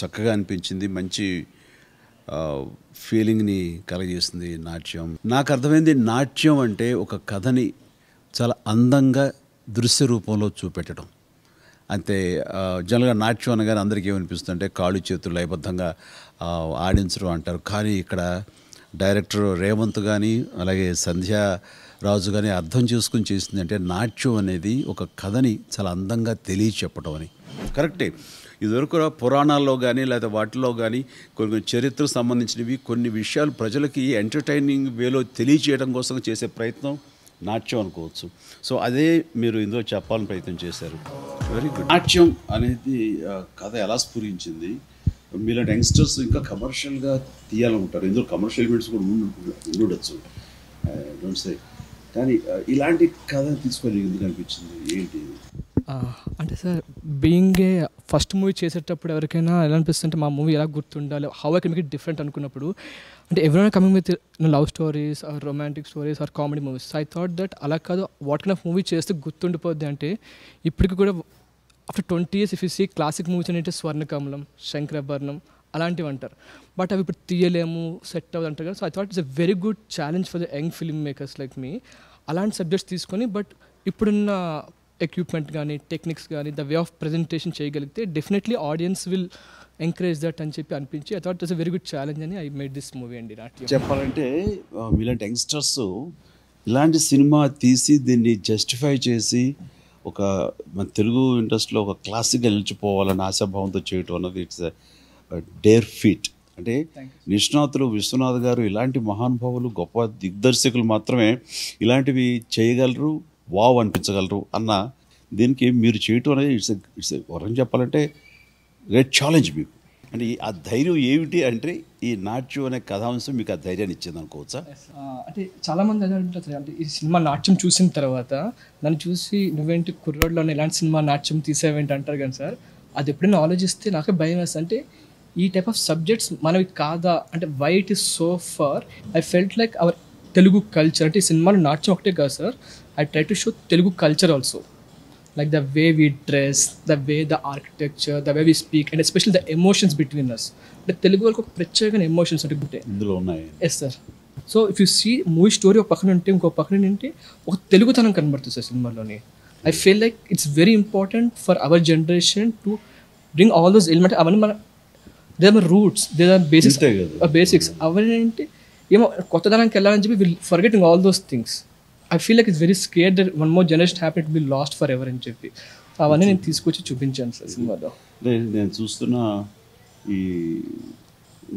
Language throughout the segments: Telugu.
చక్కగా అనిపించింది మంచి ఫీలింగ్ని కలగజేసింది నాట్యం నాకు అర్థమైంది నాట్యం అంటే ఒక కథని చాలా అందంగా దృశ్య రూపంలో చూపెట్టడం అంతే జనరల్గా నాట్యం అనగానే అందరికీ అంటే కాళ్ళు చేతులు లయబద్ధంగా ఆడించడం అంటారు కానీ ఇక్కడ డైరెక్టర్ రేవంత్ కానీ అలాగే సంధ్యా రాజు కానీ అర్థం చేసుకుని చేసింది అంటే నాట్యం అనేది ఒక కథని చాలా అందంగా తెలియచెప్పడం అని కరెక్టే ఇదివరకు పురాణాల్లో కానీ లేదా వాటిలో కానీ కొన్ని చరిత్రకు సంబంధించినవి కొన్ని విషయాలు ప్రజలకి ఎంటర్టైనింగ్ వేలో తెలియచేయడం కోసం చేసే ప్రయత్నం నాట్యం అనుకోవచ్చు సో అదే మీరు ఇందులో చెప్పాలని ప్రయత్నం చేశారు వెరీ గుడ్ నాట్యం అనేది కథ ఎలా స్ఫురించింది మీలాంటి యంగ్స్టర్స్ ఇంకా కమర్షియల్గా తీయాలనుకుంటారు ఇందులో కమర్షియల్ ఎలిమెంట్స్ కూడా ఉండొచ్చు డోంట్ సే కానీ ఇలాంటి కథ తీసుకోవాలి ఎందుకు అనిపించింది ఏంటి అంటే sir being a first movie చేసేటప్పుడు ఎవరికైనా ఎలా అనిపిస్తుంటే మా మూవీ ఎలా గుర్తుండాలి how I can make different అనుకున్నప్పుడు అంటే ఎవరైనా coming with love stories or romantic stories or comedy movies I thought that అలా కాదు వాట్ కైండ్ ఆఫ్ మూవీ చేస్తే గుర్తుండిపోద్ది అంటే ఇప్పటికి కూడా after twenty years if you see classic movies అంటే స్వర్ణకమలం శంకరభరణం అలాంటివి అంటారు బట్ అవి ఇప్పుడు తీయలేము సెట్ అవ్వదు అంటారు కదా so I thought it's a very good challenge for the young film makers like మీ అలాంటి సబ్జెక్ట్స్ తీసుకొని బట్ ఇప్పుడున్న ఎక్విప్మెంట్ కానీ టెక్నిక్స్ కానీ ద వే ఆఫ్ ప్రజెంటేషన్ చేయగలిగితే definitely audience will encourage that అని చెప్పి అనిపించి I thought is a very good challenge అని ఐ మేడ్ దిస్ మూవీ అండి నాట్ చెప్పాలంటే ఇలాంటి యంగ్స్టర్స్ ఇలాంటి సినిమా తీసి దీన్ని జస్టిఫై చేసి ఒక మన తెలుగు ఇండస్ట్రీలో ఒక క్లాసిక్గా నిలిచిపోవాలని ఆశాభావంతో చేయటం అన్నది ఇట్స్ డేర్ ఫీట్ అంటే నిష్ణాతులు విశ్వనాథ్ గారు ఇలాంటి మహానుభావులు గొప్ప దిగ్దర్శకులు మాత్రమే ఇలాంటివి చేయగలరు వావ్ అనిపించగలరు అన్న దీనికి మీరు చేయటం అనేది ఇట్స్ ఇట్స్ వరం చెప్పాలంటే గ్రేట్ ఛాలెంజ్ మీకు అంటే ఆ ధైర్యం ఏమిటి అంటే ఈ నాట్యం అనే కథాంశం మీకు ఆ ధైర్యాన్ని ఇచ్చింది అనుకోవచ్చా అంటే చాలామంది అంటే ఈ సినిమా నాట్యం చూసిన తర్వాత నన్ను చూసి నువ్వేంటి కుర్రాడులో ఎలాంటి సినిమా నాట్యం తీసావేంటి అంటారు కానీ సార్ అది ఎప్పుడైనా ఆలోచిస్తే నాకే భయం వేస్తా అంటే ఈ టైప్ ఆఫ్ సబ్జెక్ట్స్ మనవి కాదా అంటే what is so far I felt like our Telugu culture అంటే ఈ సినిమాలో నాట్యం ఒకటే కాదు sir I try to show Telugu culture also like the way we dress the way the architecture the way we speak and especial the emotions between us అంటే తెలుగు వాళ్ళకి ఒక ప్రత్యేకమైన ఎమోషన్స్ ఉంటాయి ఇందులో ఉన్నాయి yes sir so if you see movie story ఒక పక్కన ఉంటే ఇంకో పక్కన ఏంటంటే ఒక తెలుగుతనం కనబడుతుంది సార్ సినిమాలోని I feel like it's very important for our generation to bring all those element అవన్నీ మన they are roots they are basics basics అవన్నీ ఏంటి ఏమో కొత్త దానికి వెళ్ళాలని చెప్పి will forgetting all those things I feel like it's very scare that one more generation happy it be lost forever అని చెప్పి అవన్నీ నేను mm-hmm. తీసుకొచ్చి చూపించాను సార్ సినిమాలో mm-hmm. నేను చూస్తున్న ఈ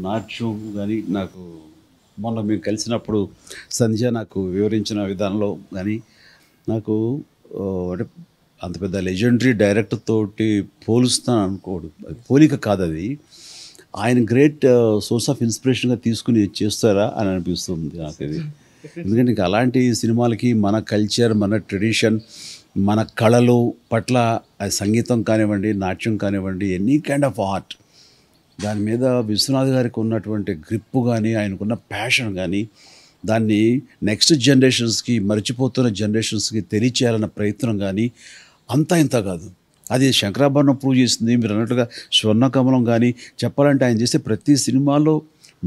నాట్యం కానీ నాకు మొన్న మేము కలిసినప్పుడు సంధ్య నాకు వివరించిన విధానంలో కానీ నాకు అంటే అంత పెద్ద లెజెండరీ డైరెక్టర్ తోటి పోలుస్తాను అనుకోడు పోలిక కాదు అది ఆయన గ్రేట్ సోర్స్ ఆఫ్ ఇన్స్పిరేషన్గా తీసుకుని చేస్తారా అని అనిపిస్తుంది నాకు ఇది ఎందుకంటే ఇంకా అలాంటి సినిమాలకి మన కల్చర్ మన ట్రెడిషన్ మన కళలు పట్ల సంగీతం కానివ్వండి నాట్యం కానివ్వండి ఎనీ కైండ్ ఆఫ్ ఆర్ట్ దాని మీద విశ్వనాథ్ గారికి ఉన్నటువంటి గ్రిప్పు కానీ ఆయనకున్న ప్యాషన్ కానీ దాన్ని నెక్స్ట్ జనరేషన్స్కి మర్చిపోతున్న జనరేషన్స్కి తెలియచేయాలన్న ప్రయత్నం కానీ అంతా ఇంత కాదు అది శంకరాభరణం ప్రూవ్ చేస్తుంది మీరు అన్నట్టుగా స్వర్ణకమలం కానీ చెప్పాలంటే ఆయన చేసే ప్రతి సినిమాలో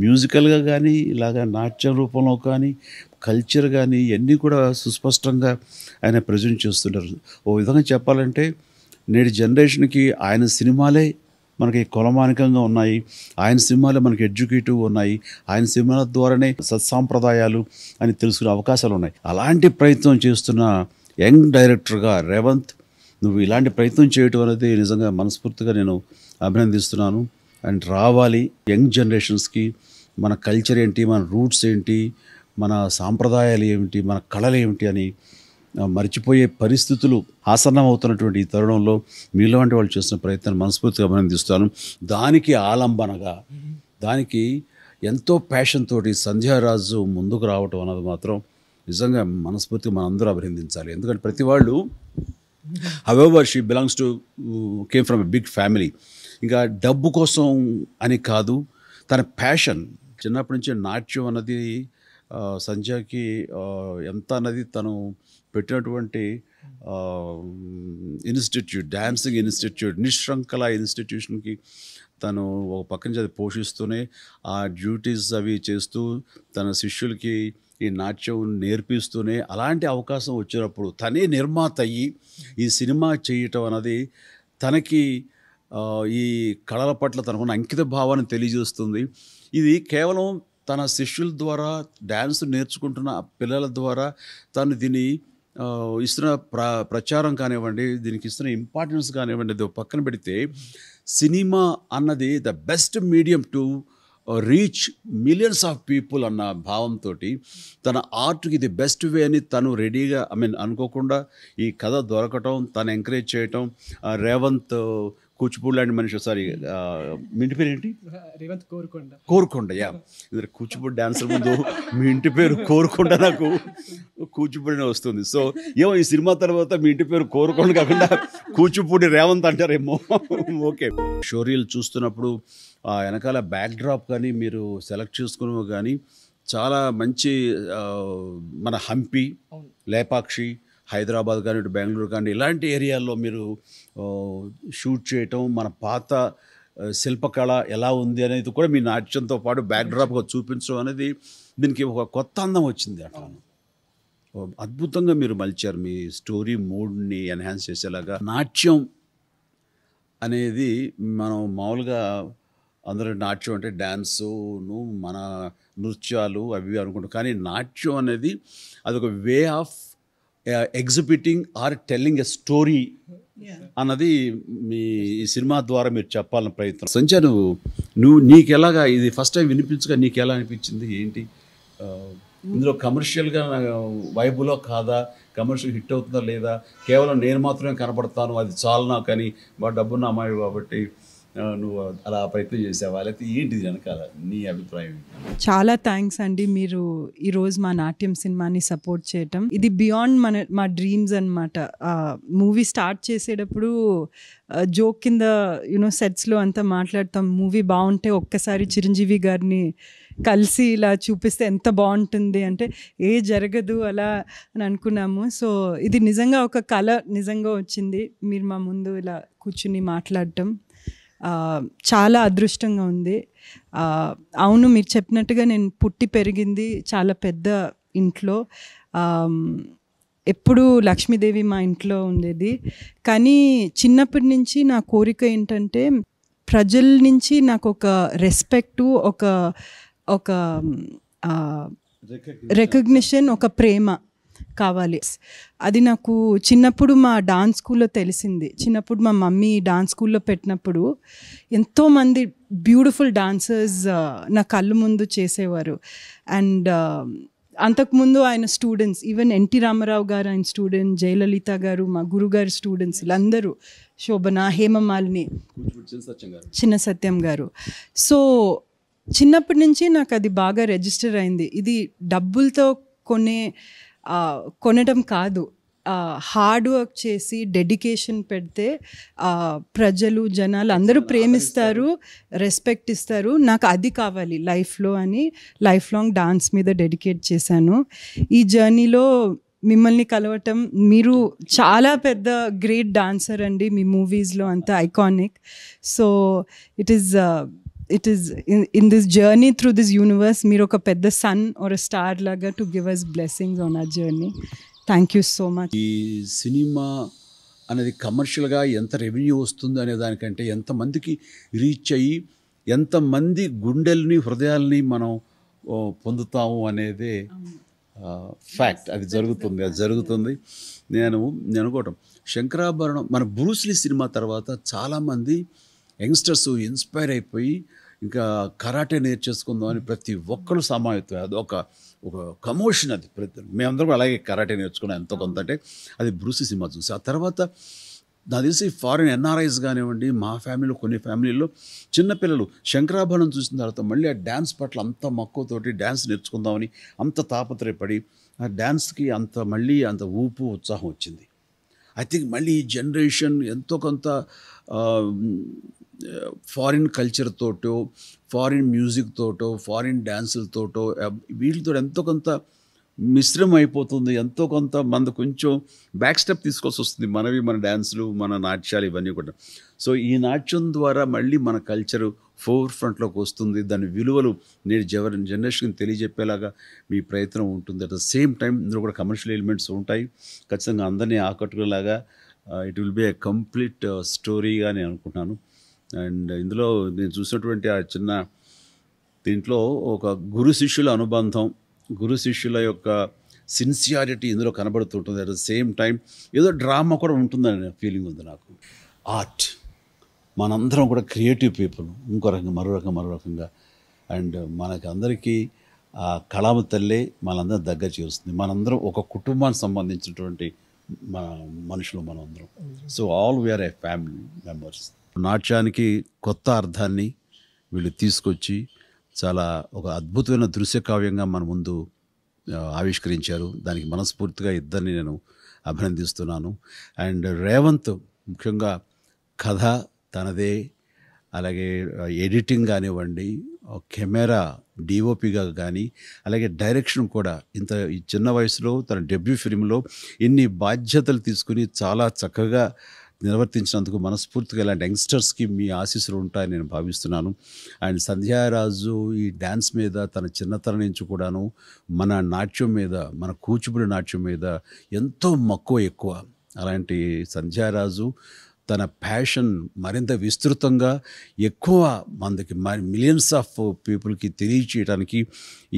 మ్యూజికల్గా కానీ ఇలాగ నాట్య రూపంలో కానీ కల్చర్ కానీ ఇవన్నీ కూడా సుస్పష్టంగా ఆయన ప్రజెంట్ చేస్తుంటారు ఓ విధంగా చెప్పాలంటే నేటి జనరేషన్కి ఆయన సినిమాలే మనకి కులమానికంగా ఉన్నాయి ఆయన సినిమాలు మనకి ఎడ్యుకేటివ్ ఉన్నాయి ఆయన సినిమాల ద్వారానే సత్సాంప్రదాయాలు అని తెలుసుకునే అవకాశాలు ఉన్నాయి అలాంటి ప్రయత్నం చేస్తున్న యంగ్ డైరెక్టర్గా రేవంత్ నువ్వు ఇలాంటి ప్రయత్నం చేయటం అనేది నిజంగా మనస్ఫూర్తిగా నేను అభినందిస్తున్నాను అండ్ రావాలి యంగ్ జనరేషన్స్కి మన కల్చర్ ఏంటి మన రూట్స్ ఏంటి మన సాంప్రదాయాలు ఏమిటి మన కళలు ఏమిటి అని మర్చిపోయే పరిస్థితులు ఆసన్నమవుతున్నటువంటి ఈ తరుణంలో మీలో వంటి వాళ్ళు చేసిన ప్రయత్నాన్ని మనస్ఫూర్తిగా అభినందిస్తాను దానికి ఆలంబనగా దానికి ఎంతో ప్యాషన్ తోటి సంధ్యారాజు ముందుకు రావటం అన్నది మాత్రం నిజంగా మనస్ఫూర్తిగా మనందరూ అభినందించాలి ఎందుకంటే ప్రతి వాళ్ళు however she belongs to came from a big family ఇంకా డబ్బు కోసం అని కాదు తన ప్యాషన్ చిన్నప్పటి నుంచి నాట్యం అన్నది సంజయ్కి ఎంత అన్నది తను పెట్టినటువంటి ఇన్స్టిట్యూట్ డ్యాన్సింగ్ ఇన్స్టిట్యూట్ నిశృంఖల ఇన్స్టిట్యూషన్కి తను ఒక పక్క నుంచి అది పోషిస్తూనే ఆ డ్యూటీస్ అవి చేస్తూ తన శిష్యులకి ఈ నాట్యం నేర్పిస్తూనే అలాంటి అవకాశం వచ్చినప్పుడు తనే నిర్మాత అయ్యి ఈ సినిమా చేయటం అన్నది తనకి ఈ కళల పట్ల తనకున్న అంకిత భావాన్ని తెలియజేస్తుంది ఇది కేవలం తన శిష్యుల ద్వారా డ్యాన్స్ నేర్చుకుంటున్న పిల్లల ద్వారా తను దీన్ని ఇస్తున్న ప్ర ప్రచారం కానివ్వండి దీనికి ఇస్తున్న ఇంపార్టెన్స్ కానివ్వండి పక్కన పెడితే సినిమా అన్నది the best medium to reach millions of people అన్న భావంతో తన ఆర్ట్కి ఇది బెస్ట్ వే అని తను రెడీగా ఐ మీన్ అనుకోకుండా ఈ కథ దొరకటం తను ఎంకరేజ్ చేయటం రేవంత్ uh, కూచిపూడి లాంటి మనిషి సారీ మీ ఇంటి పేరు ఏంటి రేవంత్ కోరుకొండ యా ఇద్దరు కూచిపూడి డాన్సర్ ముందు మీ ఇంటి పేరు కోరుకొండ నాకు కూచిపూడినే వస్తుంది సో ఏమో ఈ సినిమా తర్వాత మీ ఇంటి పేరు కోరుకొండ కాకుండా కూచిపూడి రేవంత్ అంటారేమో ఓకే షోరీలు చూస్తున్నప్పుడు ఆ వెనకాల బ్యాక్ డ్రాప్ కానీ మీరు సెలెక్ట్ చేసుకున్న కానీ చాలా మంచి మన హంపి లేపాక్షి హైదరాబాద్ కానీ ఇటు బెంగళూరు కానీ ఇలాంటి ఏరియాల్లో మీరు షూట్ చేయటం మన పాత శిల్పకళ ఎలా ఉంది అనేది కూడా మీ నాట్యంతో పాటు బ్యాక్డ్రాప్గా చూపించడం అనేది దీనికి ఒక కొత్త అందం వచ్చింది అట్లా అద్భుతంగా మీరు మలిచారు మీ స్టోరీ మూడ్ని ఎన్హాన్స్ చేసేలాగా నాట్యం అనేది మనం మామూలుగా అందరూ నాట్యం అంటే డ్యాన్సును మన నృత్యాలు అవి అనుకుంటాం కానీ నాట్యం అనేది అదొక way of exhibiting or telling a story అన్నది మీ ఈ సినిమా ద్వారా మీరు చెప్పాలని ప్రయత్నం సంచా నువ్వు నువ్వు నీకెలాగా ఇది ఫస్ట్ టైం వినిపించగా నీకు ఎలా అనిపించింది ఏంటి ఇందులో కమర్షియల్గా వైబులో కాదా కమర్షియల్ హిట్ అవుతుందా లేదా కేవలం నేను మాత్రమే కనపడతాను అది చాలు డబ్బు నా అమ్మాయి కాబట్టి నువ్వు అలా ప్రయత్నం చేసావా లేకపోతే ఏంటిది వెనకాల నీ అభిప్రాయం చాలా థ్యాంక్స్ అండి మీరు ఈరోజు మా నాట్యం సినిమాని సపోర్ట్ చేయటం ఇది బియాండ్ మన మా డ్రీమ్స్ అనమాట మూవీ స్టార్ట్ చేసేటప్పుడు జోక్ కింద యూనో సెట్స్లో అంతా మాట్లాడతాం మూవీ బాగుంటే ఒక్కసారి చిరంజీవి గారిని కలిసి ఇలా చూపిస్తే ఎంత బాగుంటుంది అంటే ఏ జరగదు అలా అని అనుకున్నాము సో ఇది నిజంగా ఒక కళ నిజంగా వచ్చింది మీరు మా ముందు ఇలా కూర్చుని మాట్లాడటం చాలా అదృష్టంగా ఉంది అవును మీరు చెప్పినట్టుగా నేను పుట్టి పెరిగింది చాలా పెద్ద ఇంట్లో ఎప్పుడు లక్ష్మీదేవి మా ఇంట్లో ఉండేది కానీ చిన్నప్పటి నుంచి నా కోరిక ఏంటంటే ప్రజల నుంచి నాకు ఒక రెస్పెక్టు ఒక ఒక రికగ్నిషన్ ఒక ప్రేమ కావాలి అది నాకు చిన్నప్పుడు మా డాన్స్ స్కూల్లో తెలిసింది చిన్నప్పుడు మా మమ్మీ డాన్స్ స్కూల్లో పెట్టినప్పుడు ఎంతోమంది బ్యూటిఫుల్ డాన్సర్స్ నా కళ్ళు ముందు చేసేవారు అండ్ అంతకుముందు ఆయన స్టూడెంట్స్ ఈవెన్ ఎన్టీ రామారావు గారు ఆయన స్టూడెంట్ జయలలిత గారు మా గురుగారి స్టూడెంట్స్ వీళ్ళందరూ శోభన హేమమాలిని చిన్న సత్యం గారు సో చిన్నప్పటి నుంచి నాకు అది బాగా రిజిస్టర్ అయింది ఇది డబ్బులతో కొనే కొనడం కాదు హార్డ్ వర్క్ చేసి డెడికేషన్ పెడితే ప్రజలు జనాలు అందరూ ప్రేమిస్తారు రెస్పెక్ట్ ఇస్తారు నాకు అది కావాలి లైఫ్లో అని లైఫ్ లాంగ్ డాన్స్ మీద డెడికేట్ చేశాను ఈ జర్నీలో మిమ్మల్ని కలవటం మీరు చాలా పెద్ద గ్రేట్ డాన్సర్ అండి మీ మూవీస్లో అంత iconic so it is it is in in this journey through this universe మీరు ఒక పెద్ద సన్ ఆర్ స్టార్ లాగా to give us blessings on ఆ journey thank you so much ఈ సినిమా అనేది కమర్షియల్గా ఎంత రెవెన్యూ వస్తుంది అనే దానికంటే ఎంతమందికి రీచ్ అయ్యి ఎంతమంది గుండెల్ని హృదయాల్ని మనం పొందుతాము అనేదే ఫ్యాక్ట్ అది జరుగుతుంది అది జరుగుతుంది నేను నేను అనుకోవటం శంకరాభరణం మన బ్రూస్లీ సినిమా తర్వాత చాలామంది యంగ్స్టర్స్ ఇన్స్పైర్ అయిపోయి ఇంకా కరాటే నేర్చేసుకుందాం అని ప్రతి ఒక్కరు సమాయత్తం అది ఒక ఒక కమోషన్ అది ప్రతి మేమందరం అలాగే కరాటే నేర్చుకున్నాం ఎంతో కొంత అంటే అది బ్రూసీ సినిమా చూసి ఆ తర్వాత నాకు తెలిసి ఫారిన్ ఎన్ఆర్ఐస్ కానివ్వండి మా ఫ్యామిలీలో కొన్ని ఫ్యామిలీలో చిన్నపిల్లలు శంకరాభరణం చూసిన తర్వాత మళ్ళీ ఆ డ్యాన్స్ పట్ల అంత మక్కువతోటి డ్యాన్స్ నేర్చుకుందామని అంత తాపత్రయపడి ఆ డ్యాన్స్కి అంత మళ్ళీ అంత ఊపు ఉత్సాహం వచ్చింది ఐ థింక్ మళ్ళీ ఈ జనరేషన్ ఎంతో కొంత ఫారిన్ కల్చర్ తోటో ఫారిన్ మ్యూజిక్ తోటో ఫారిన్ డ్యాన్సులతోటో వీటితో ఎంతో కొంత మిశ్రమం అయిపోతుంది ఎంతో కొంత మన కొంచెం బ్యాక్ స్టెప్ తీసుకోవాల్సి వస్తుంది మనవి మన డ్యాన్సులు మన నాట్యాలు ఇవన్నీ కూడా సో ఈ నాట్యం ద్వారా మళ్ళీ మన కల్చరు ఫోర్ ఫ్రంట్లోకి వస్తుంది దాని విలువలు నేను జవర్ జనరేషన్కి తెలియజెప్పేలాగా మీ ప్రయత్నం ఉంటుంది అట్ ద సేమ్ టైం ఇందులో కూడా కమర్షియల్ ఎలిమెంట్స్ ఉంటాయి ఖచ్చితంగా అందరినీ ఆకట్టుకునేలాగా it will be a complete స్టోరీగా నేను అనుకుంటున్నాను అండ్ ఇందులో నేను చూసినటువంటి ఆ చిన్న దీంట్లో ఒక గురు శిష్యుల అనుబంధం గురు శిష్యుల యొక్క సిన్సియారిటీ ఇందులో కనబడుతుంటుంది అట్ ద సేమ్ టైం ఏదో డ్రామా కూడా ఉంటుందని ఫీలింగ్ ఉంది నాకు ఆర్ట్ మనందరం కూడా క్రియేటివ్ పీపుల్ ఇంకో రకంగా మరో రకంగా మరో రకంగా అండ్ మనకి అందరికీ ఆ కళామ తల్లి మనందరం దగ్గర చేరుస్తుంది మనందరం ఒక కుటుంబానికి సంబంధించినటువంటి మన మనుషులు మనందరం so all we are a family members నాట్యానికి కొత్త అర్థాన్ని వీళ్ళు తీసుకొచ్చి చాలా ఒక అద్భుతమైన దృశ్యకావ్యంగా మన ముందు ఆవిష్కరించారు దానికి మనస్ఫూర్తిగా ఇద్దరిని నేను అభినందిస్తున్నాను అండ్ రేవంత్ ముఖ్యంగా కథ తనదే అలాగే ఎడిటింగ్ కానివ్వండి కెమెరా డిఓపిగా కానీ అలాగే డైరెక్షన్ కూడా ఇంత ఈ చిన్న వయసులో తన డెబ్యూ ఫిల్మ్లో ఇన్ని బాధ్యతలు తీసుకుని చాలా చక్కగా నిర్వర్తించినందుకు మనస్ఫూర్తిగా ఇలాంటి యంగ్స్టర్స్కి మీ ఆశీస్సులు ఉంటాయని నేను భావిస్తున్నాను అండ్ సంధ్యారాజు ఈ డ్యాన్స్ మీద తన చిన్నతన నుంచి కూడాను మన నాట్యం మీద మన కూచిపూడి నాట్యం మీద ఎంతో మక్కువ ఎక్కువ అలాంటి సంధ్యారాజు తన ప్యాషన్ మరింత విస్తృతంగా ఎక్కువ మందికి మరి మిలియన్స్ ఆఫ్ పీపుల్కి తెలియచేయడానికి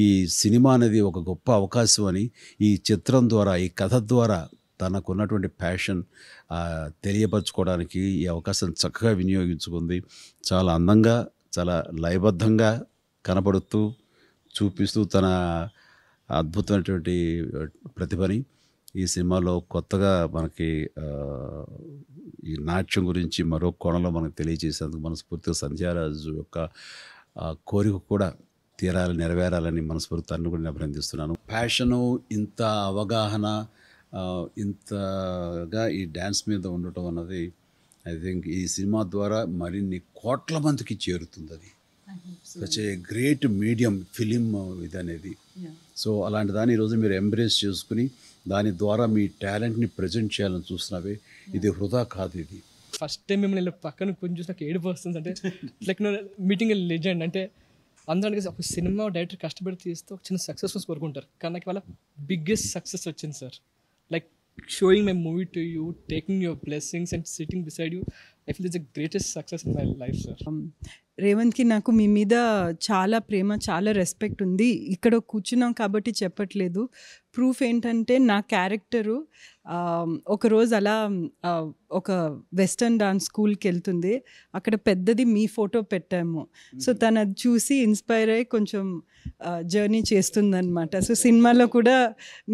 ఈ సినిమా అనేది ఒక గొప్ప అవకాశం అని ఈ చిత్రం ద్వారా ఈ కథ ద్వారా తనకున్నటువంటి ప్యాషన్ తెలియపరచుకోవడానికి ఈ అవకాశం చక్కగా వినియోగించుకుంది చాలా అందంగా చాలా లయబద్ధంగా కనపడుతూ చూపిస్తూ తన అద్భుతమైనటువంటి ప్రతిభని ఈ సినిమాలో కొత్తగా మనకి ఈ నాట్యం గురించి మరో కోణంలో మనకు తెలియజేసేందుకు మనస్ఫూర్తిగా సంధ్యారాజు యొక్క కోరిక కూడా తీరాలి నెరవేరాలని మనస్ఫూర్తి తను కూడా అభినందిస్తున్నాను ఫ్యాషను ఇంత అవగాహన ఇంతగా ఈ డ్యాన్స్ మీద ఉండటం అన్నది ఐ థింక్ ఈ సినిమా ద్వారా మరిన్ని కోట్ల మందికి చేరుతుంది అది such a great medium film ఇది అనేది సో అలాంటి దాన్ని ఈరోజు మీరు ఎంబ్రేస్ చేసుకుని దాని ద్వారా మీ టాలెంట్ని ప్రజెంట్ చేయాలని చూస్తున్నావే ఇది హృదా కాదు ఇది ఫస్ట్ టైం మిమ్మల్ని ఇలా పక్కన కొంచెం చూసి నాకు ఏడుపు వస్తుంది అంటే లైక్ మీటింగ్ లెజెండ్ అంటే అందరం ఒక సినిమా డైరెక్టర్ కష్టపడి తీస్తే ఒక చిన్న సక్సెస్ కోరుకుంటారు కానీ నాకు వాళ్ళ బిగ్గెస్ట్ సక్సెస్ వచ్చింది sir like showing my movie to you, taking your blessings and sitting beside you, I feel it's the greatest success in my life, sir. Um, రేవంత్కి నాకు మీ మీద చాలా ప్రేమ చాలా రెస్పెక్ట్ ఉంది ఇక్కడ కూర్చున్నాం కాబట్టి చెప్పట్లేదు ప్రూఫ్ ఏంటంటే నా క్యారెక్టరు ఒకరోజు అలా ఒక వెస్టర్న్ డాన్స్ స్కూల్కి వెళ్తుంది అక్కడ పెద్దది మీ ఫోటో పెట్టాము సో తను అది చూసి ఇన్స్పైర్ అయ్యి కొంచెం జర్నీ చేస్తుందనమాట సో సినిమాలో కూడా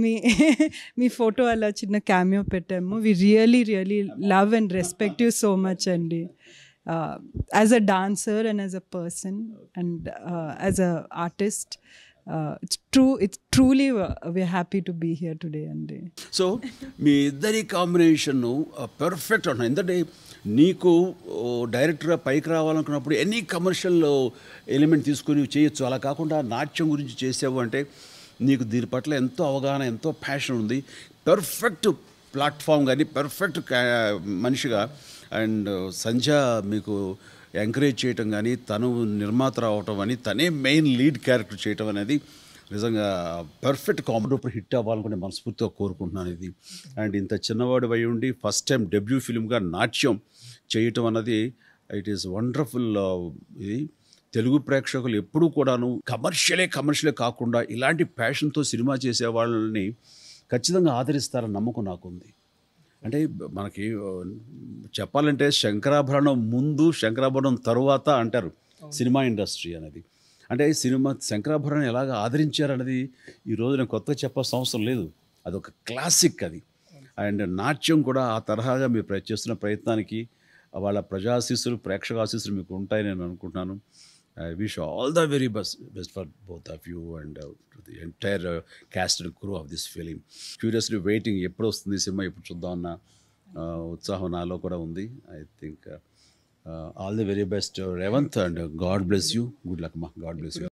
మీ మీ ఫోటో అలా చిన్న క్యామియో పెట్టాము we really really love and respect you so much అండి uh, as a dancer and as a person and uh, as a artist uh, it's true it's truly uh, we're happy to be here today అండి సో మీ uh, perfect on perfect the ఎందుకంటే నీకు డైరెక్టర్గా పైకి రావాలనుకున్నప్పుడు ఎనీ కమర్షియల్ ఎలిమెంట్ తీసుకుని చేయొచ్చు అలా కాకుండా నాట్యం గురించి చేసావు అంటే నీకు దీని పట్ల ఎంతో అవగాహన ఎంతో ప్యాషన్ ఉంది పర్ఫెక్ట్ ప్లాట్ఫామ్ కానీ పర్ఫెక్ట్ uh, మనిషిగా అండ్ సంధ్య మీకు ఎంకరేజ్ చేయటం కానీ తను నిర్మాత రావటం అని తనే మెయిన్ లీడ్ క్యారెక్టర్ చేయటం అనేది నిజంగా పర్ఫెక్ట్ కాంబినేటర్ హిట్ అవ్వాలనుకుని మనస్ఫూర్తిగా కోరుకుంటున్నాను ఇది అండ్ ఇంత చిన్నవాడు అయి ఉండి ఫస్ట్ టైం డెబ్యూ ఫిలింగా నాట్యం చేయటం అన్నది ఇట్ ఈస్ వండర్ఫుల్ ఇది తెలుగు ప్రేక్షకులు ఎప్పుడూ కూడాను కమర్షియలే కమర్షియలే కాకుండా ఇలాంటి ప్యాషన్తో సినిమా చేసే వాళ్ళని ఖచ్చితంగా ఆదరిస్తారని నమ్మకం నాకుంది అంటే మనకి చెప్పాలంటే శంకరాభరణం ముందు శంకరాభరణం తరువాత అంటారు సినిమా ఇండస్ట్రీ అనేది అంటే సినిమా శంకరాభరణం ఎలాగ ఆదరించారనేది ఈ రోజున కొత్తగా చెప్పాల్సిన అవసరం లేదు అదొక క్లాసిక్ అది అండ్ నాట్యం కూడా ఆ తరహాగా మీరు చేస్తున్న ప్రయత్నానికి వాళ్ళ ప్రజాశీస్సులు ప్రేక్షక ఆశీస్సులు మీకు ఉంటాయని నేను అనుకుంటున్నాను I wish all the very bus best for both of you and the entire cast crew of this feeling curiously waiting ఎప్పుడు వస్తుంది సినిమా ఎప్పుడు చూద్దాం అన్న ఉత్సాహం నాలో కూడా ఉంది I think all the very best Revanth and God bless you good luck మా గాడ్ బ్లెస్ యూ